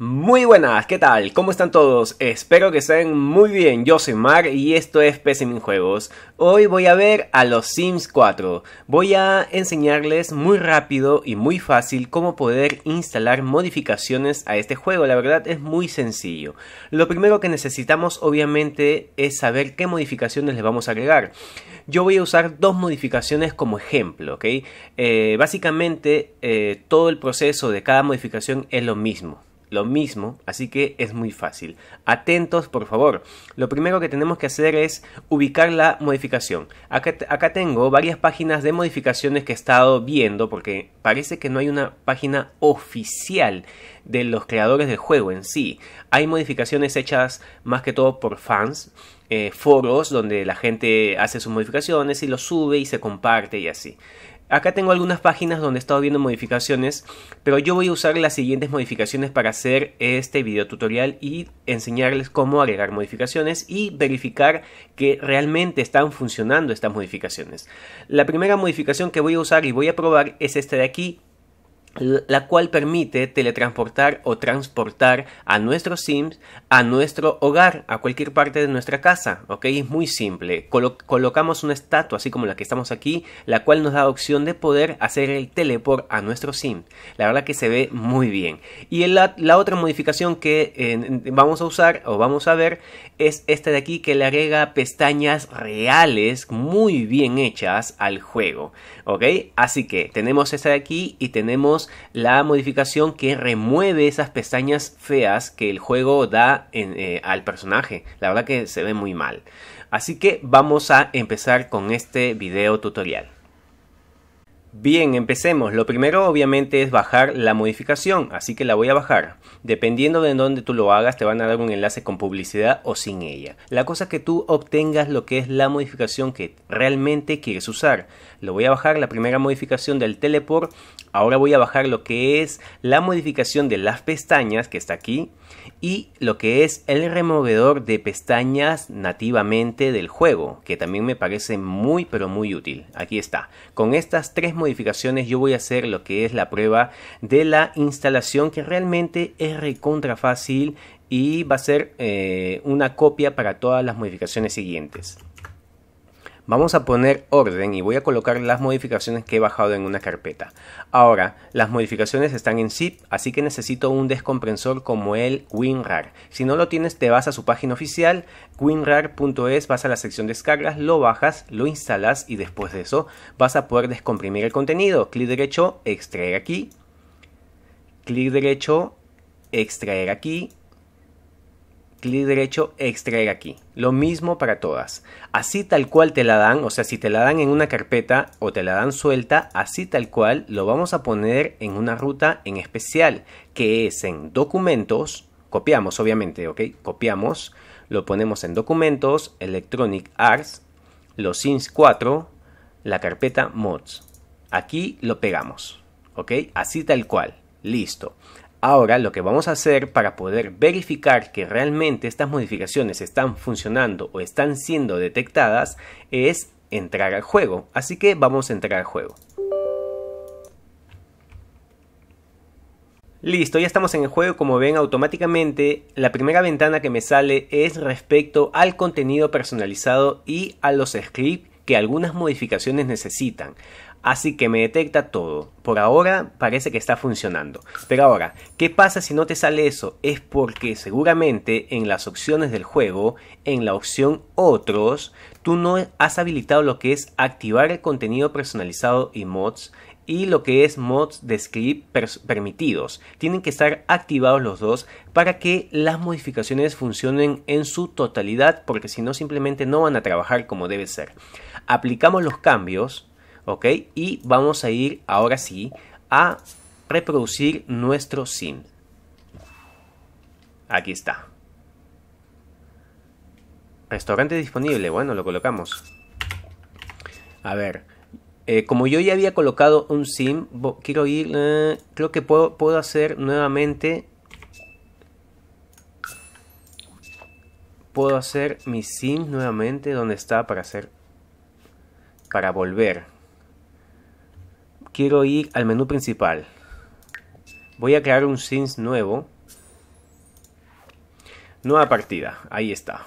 Muy buenas, ¿qué tal? ¿Cómo están todos? Espero que estén muy bien. Yo soy Mar y esto es PC Juegos. Hoy voy a ver a los Sims 4. Voy a enseñarles muy rápido y muy fácil cómo poder instalar modificaciones a este juego. La verdad es muy sencillo. Lo primero que necesitamos obviamente es saber qué modificaciones le vamos a agregar. Yo voy a usar dos modificaciones como ejemplo, ¿ok? Eh, básicamente eh, todo el proceso de cada modificación es lo mismo lo mismo, así que es muy fácil. Atentos, por favor. Lo primero que tenemos que hacer es ubicar la modificación. Acá, tengo varias páginas de modificaciones que he estado viendo porque parece que no hay una página oficial de los creadores del juego en sí. Hay modificaciones hechas más que todo por fans, eh, foros donde la gente hace sus modificaciones y los sube y se comparte y así. Acá tengo algunas páginas donde he estado viendo modificaciones, pero yo voy a usar las siguientes modificaciones para hacer este video tutorial y enseñarles cómo agregar modificaciones y verificar que realmente están funcionando estas modificaciones. La primera modificación que voy a usar y voy a probar es esta de aquí, la cual permite teletransportar o transportar a nuestros sims a nuestro hogar, a cualquier parte de nuestra casa, ¿ok? Es muy simple. colocamos una estatua, así como la que estamos aquí, la cual nos da opción de poder hacer el teleport a nuestro sim. La verdad que se ve muy bien. Y la, otra modificación que eh, vamos a usar o vamos a ver es esta de aquí que le agrega pestañas reales muy bien hechas al juego, ¿ok? Así que tenemos esta de aquí y tenemos la modificación que remueve esas pestañas feas que el juego da eh, al personaje. La verdad que se ve muy mal. Así que vamos a empezar con este video tutorial. Bien, empecemos. Lo primero obviamente es bajar la modificación, así que la voy a bajar. Dependiendo de en dónde tú lo hagas, te van a dar un enlace con publicidad o sin ella. La cosa es que tú obtengas lo que es la modificación que realmente quieres usar. Lo voy a bajar la primera modificación del teleport. Ahora voy a bajar lo que es la modificación de las pestañas que está aquí y lo que es el removedor de pestañas nativamente del juego, que también me parece muy pero muy útil. Aquí está. Con estas tres modificaciones yo voy a hacer lo que es la prueba de la instalación que realmente es recontra fácil y va a ser eh, una copia para todas las modificaciones siguientes. Vamos a poner orden y voy a colocar las modificaciones que he bajado en una carpeta. Ahora, las modificaciones están en zip, así que necesito un descompresor como el WinRAR. Si no lo tienes, te vas a su página oficial, winrar.es, vas a la sección descargas, lo bajas, lo instalas y después de eso vas a poder descomprimir el contenido. Clic derecho, extraer aquí. Clic derecho, extraer aquí clic derecho, extraer aquí. Lo mismo para todas. Así tal cual te la dan, o sea, si te la dan en una carpeta o te la dan suelta, así tal cual lo vamos a poner en una ruta en especial, que es en documentos, copiamos obviamente, ¿ok? Copiamos, lo ponemos en documentos, Electronic Arts, los Sims 4, la carpeta mods. Aquí lo pegamos, ¿ok? Así tal cual, listo. Ahora lo que vamos a hacer para poder verificar que realmente estas modificaciones están funcionando o están siendo detectadas es entrar al juego. Así que vamos a entrar al juego. Listo, ya estamos en el juego, como ven automáticamente la primera ventana que me sale es respecto al contenido personalizado y a los scripts que algunas modificaciones necesitan así que me detecta todo. Por ahora parece que está funcionando. Pero ahora, ¿qué pasa si no te sale eso? Es porque seguramente en las opciones del juego, en la opción otros, tú no has habilitado lo que es activar el contenido personalizado y mods y lo que es mods de script permitidos. Tienen que estar activados los dos para que las modificaciones funcionen en su totalidad porque si no simplemente no van a trabajar como debe ser. Aplicamos los cambios ¿ok? Y vamos a ir ahora sí a reproducir nuestro sim. Aquí está. Restaurante disponible, bueno, lo colocamos. A ver, eh, como yo ya había colocado un sim, quiero ir, eh, creo que puedo, puedo hacer nuevamente... Puedo hacer mi sim nuevamente donde está para hacer... Para volver, quiero ir al menú principal. Voy a crear un sins nuevo. Nueva partida, ahí está.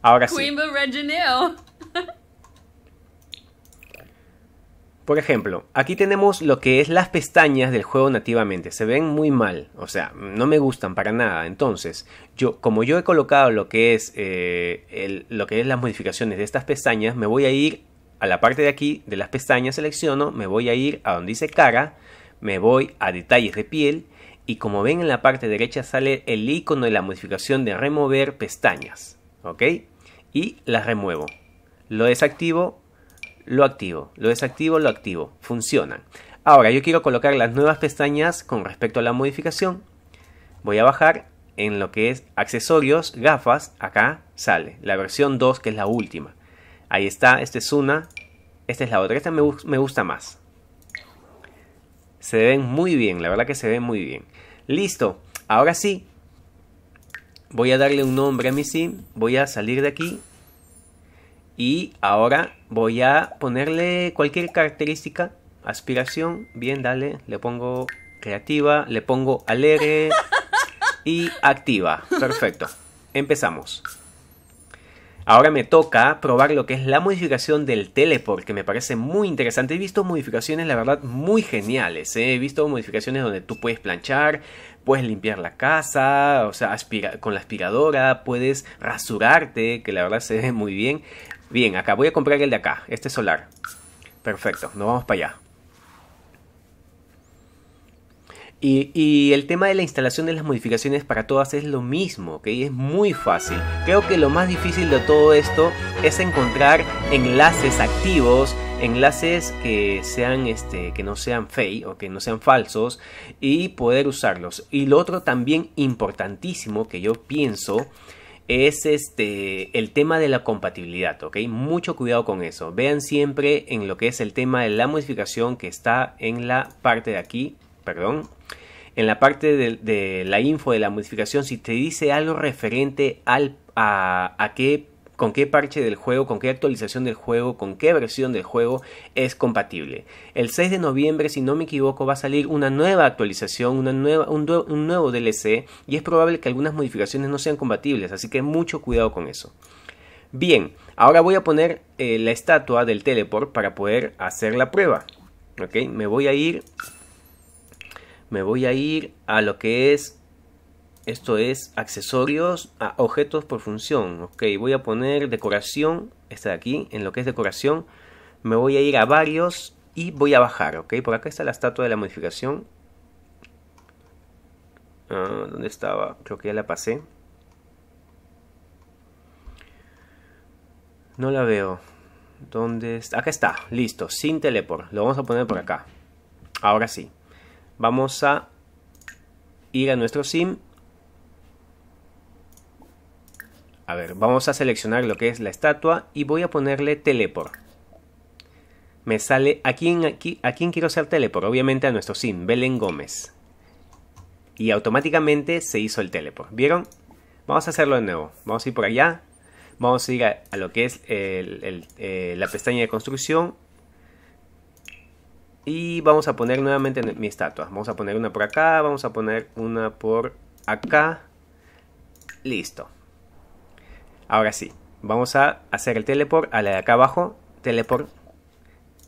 Ahora sí. Por ejemplo, aquí tenemos lo que es las pestañas del juego nativamente. Se ven muy mal, o sea, no me gustan para nada. Entonces, yo, como yo he colocado lo que es, eh, lo que es las modificaciones de estas pestañas, me voy a ir a la parte de aquí de las pestañas selecciono, me voy a ir a donde dice cara, me voy a detalles de piel y como ven en la parte derecha sale el icono de la modificación de remover pestañas, ¿ok? Y las remuevo. Lo desactivo, lo activo, lo desactivo, lo activo, funcionan. Ahora yo quiero colocar las nuevas pestañas con respecto a la modificación. Voy a bajar en lo que es accesorios, gafas, acá sale la versión 2 que es la última. Ahí está, este es una. Esta es la otra. Esta me, me gusta más. Se ven muy bien, la verdad que se ven muy bien. Listo. Ahora sí. Voy a darle un nombre a mi sim. Voy a salir de aquí. Y ahora voy a ponerle cualquier característica. Aspiración. Bien, dale. Le pongo creativa. Le pongo alegre. Y activa. Perfecto. Empezamos. Ahora me toca probar lo que es la modificación del teleport, que me parece muy interesante. He visto modificaciones, la verdad, muy geniales. ¿eh? He visto modificaciones donde tú puedes planchar, puedes limpiar la casa, o sea, con la aspiradora, puedes rasurarte, que la verdad se ve muy bien. Bien, acá voy a comprar el de acá, este solar. Perfecto, nos vamos para allá. Y, el tema de la instalación de las modificaciones para todas es lo mismo, ¿ok? Es muy fácil. Creo que lo más difícil de todo esto es encontrar enlaces activos, enlaces que sean este, que no sean fake o que no sean falsos y poder usarlos. Y lo otro también importantísimo que yo pienso es este el tema de la compatibilidad, ¿ok? Mucho cuidado con eso. Vean siempre en lo que es el tema de la modificación que está en la parte de aquí, perdón, en la parte de, la info de la modificación, si te dice algo referente al, a, qué, con qué parche del juego, con qué actualización del juego, con qué versión del juego es compatible. El 6 de noviembre, si no me equivoco, va a salir una nueva actualización, una nueva, un, nuevo DLC, y es probable que algunas modificaciones no sean compatibles, así que mucho cuidado con eso. Bien, ahora voy a poner eh, la estatua del teleport para poder hacer la prueba. Ok, me voy a ir me voy a ir a lo que es, esto es accesorios a objetos por función. Ok, voy a poner decoración, esta de aquí, en lo que es decoración, me voy a ir a varios y voy a bajar, ok, por acá está la estatua de la modificación. Ah, ¿Dónde estaba? Creo que ya la pasé. No la veo. ¿Dónde está? Acá está, listo, sin teleport. Lo vamos a poner por acá. Ahora sí. Vamos a ir a nuestro sim. A ver, vamos a seleccionar lo que es la estatua y voy a ponerle teleport. Me sale a quién, quiero hacer teleport. Obviamente a nuestro sim, Belén Gómez. Y automáticamente se hizo el teleport. ¿Vieron? Vamos a hacerlo de nuevo. Vamos a ir por allá. Vamos a ir a, lo que es eh, la pestaña de construcción y vamos a poner nuevamente mi estatua. Vamos a poner una por acá, vamos a poner una por acá. Listo. Ahora sí, vamos a hacer el teleport a la de acá abajo. Teleport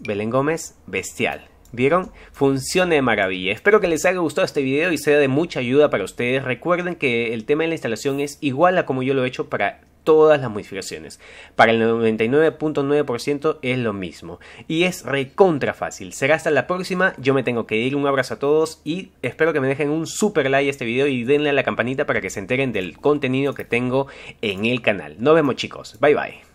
Belén Gómez, bestial. ¿Vieron? Funciona de maravilla. Espero que les haya gustado este video y sea de mucha ayuda para ustedes. Recuerden que el tema de la instalación es igual a como yo lo he hecho para todas las modificaciones. Para el 99.9% es lo mismo. Y es recontra fácil. Será hasta la próxima. Yo me tengo que ir. Un abrazo a todos y espero que me dejen un super like a este video y denle a la campanita para que se enteren del contenido que tengo en el canal. Nos vemos chicos. Bye bye.